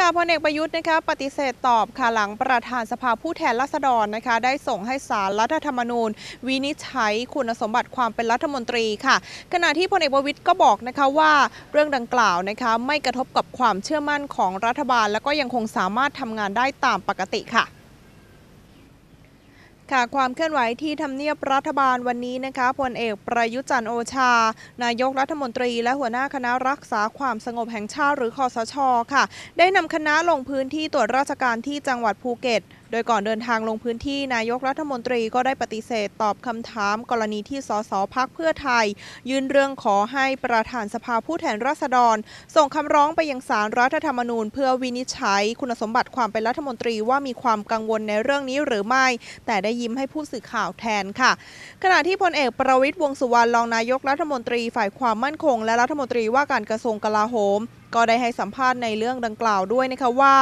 ค่ะพลเอกประยุทธ์นะคะปฏิเสธตอบค่ะหลังประธานสภาผู้แทนราษฎรนะคะ ได้ส่งให้สารรัฐธรรมนูญ วินิจฉัยคุณสมบัติความเป็นรัฐมนตรีค่ะ ขณะที่พลเอกประวิทย์ก็บอกนะคะว่า เรื่องดังกล่าวนะคะไม่กระทบกับความเชื่อมั่นของรัฐบาล และก็ยังคงสามารถทำงานได้ตามปกติค่ะค่ะความเคลื่อนไหวที่ทำเนียบรัฐบาลวันนี้นะคะพลเอกประยุจันโอชา นายกรัฐมนตรีและหัวหน้าคณะรักษาความสงบแห่งชาติหรือคอสช ค่ะ ได้นำคณะลงพื้นที่ตรวจราชการที่จังหวัดภูเก็ต โดยก่อนเดินทางลงพื้นที่นายกรัฐมนตรีก็ได้ปฏิเสธตอบคำถามกรณีที่สสพักเพื่อไทย ยื่นเรื่องขอให้ประธานสภาผู้แทนราษฎร ส่งคำร้องไปยังศาลรัฐธรรมนูญ เพื่อวินิจฉัย คุณสมบัติความเป็นรัฐมนตรีว่ามีความกังวลในเรื่องนี้หรือไม่ แต่ได้ยิ้มให้ผู้สื่อข่าวแทนค่ะ ขณะที่พลเอกประวิตยวงสุวรรณรองนายกรัฐมนตรีฝ่ายความมั่นคง และรัฐมนตรีว่าการกระทรวงกลาโหม ก็ได้ให้สัมภาษณ์ในเรื่องดังกล่าวด้วยนะคะว่า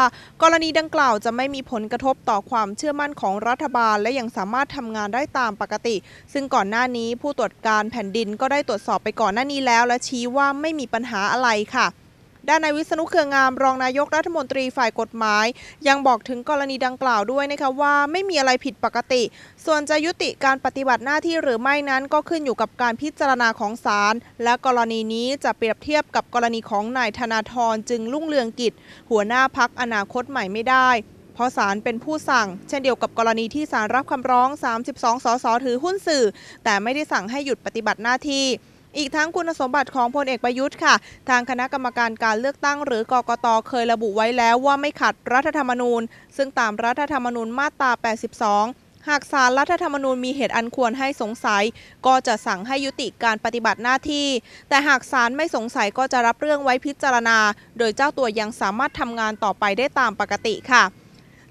กรณีดังกล่าวจะไม่มีผลกระทบต่อความเชื่อมั่นของรัฐบาล และยังสามารถทำงานได้ตามปกติ ซึ่งก่อนหน้านี้ผู้ตรวจการแผ่นดินก็ได้ตรวจสอบไปก่อนหน้านี้แล้วและชี้ว่าไม่มีปัญหาอะไรค่ะด้านนายวิษณุเครืองามรองนายกรัฐมนตรีฝ่ายกฎหมาย ยังบอกถึงกรณีดังกล่าวด้วยนะคะว่า ไม่มีอะไรผิดปกติ ส่วนจะยุติการปฏิบัติหน้าที่หรือไม่นั้น ก็ขึ้นอยู่กับการพิจารณาของศาล และกรณีนี้จะเปรียบเทียบกับกรณีของนายธนาธรจึงลุ่งเรืองกิจ หัวหน้าพักอนาคตใหม่ไม่ได้ เพราะศาลเป็นผู้สั่ง เช่นเดียวกับกรณีที่ศาลรับคำร้อง 32 สสถือหุ้นสื่อ แต่ไม่ได้สั่งให้หยุดปฏิบัติหน้าที่อีกทั้งคุณสมบัติของพลเอกประยุทธ์ค่ะ ทางคณะกรรมการการเลือกตั้งหรือกกตเคยระบุไว้แล้วว่าไม่ขัดรัฐธรรมนูญ ซึ่งตามรัฐธรรมนูญมาตรา82 หากสารรัฐธรรมนูญมีเหตุอันควรให้สงสัยก็จะสั่งให้ยุติการปฏิบัติหน้าที่ แต่หากสารไม่สงสัยก็จะรับเรื่องไว้พิจารณา โดยเจ้าตัวยังสามารถทำงานต่อไปได้ตามปกติค่ะ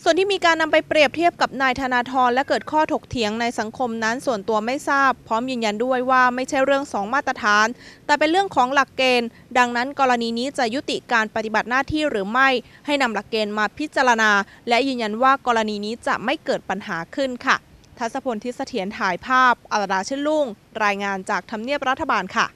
ส่วนที่มีการนำไปเปรียบเทียบกับนายธนาธรและเกิดข้อถกเถียงในสังคมนั้น ส่วนตัวไม่ทราบ พร้อมยืนยันด้วยว่าไม่ใช่เรื่องสองมาตรฐาน แต่เป็นเรื่องของหลักเกณฑ์ ดังนั้นกรณีนี้จะยุติการปฏิบัติหน้าที่หรือไม่ ให้นำหลักเกณฑ์มาพิจารณา และยืนยันว่ากรณีนี้จะไม่เกิดปัญหาขึ้นค่ะ ทัศพลทิศเถียรถ่ายภาพอารดาเช่นลุ่ง รายงานจากทำเนียบรัฐบาลค่ะ